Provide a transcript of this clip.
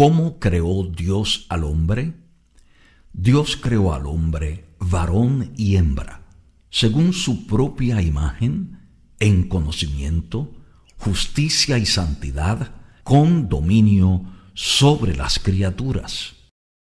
¿Cómo creó Dios al hombre? Dios creó al hombre varón y hembra, según su propia imagen, en conocimiento, justicia y santidad, con dominio sobre las criaturas.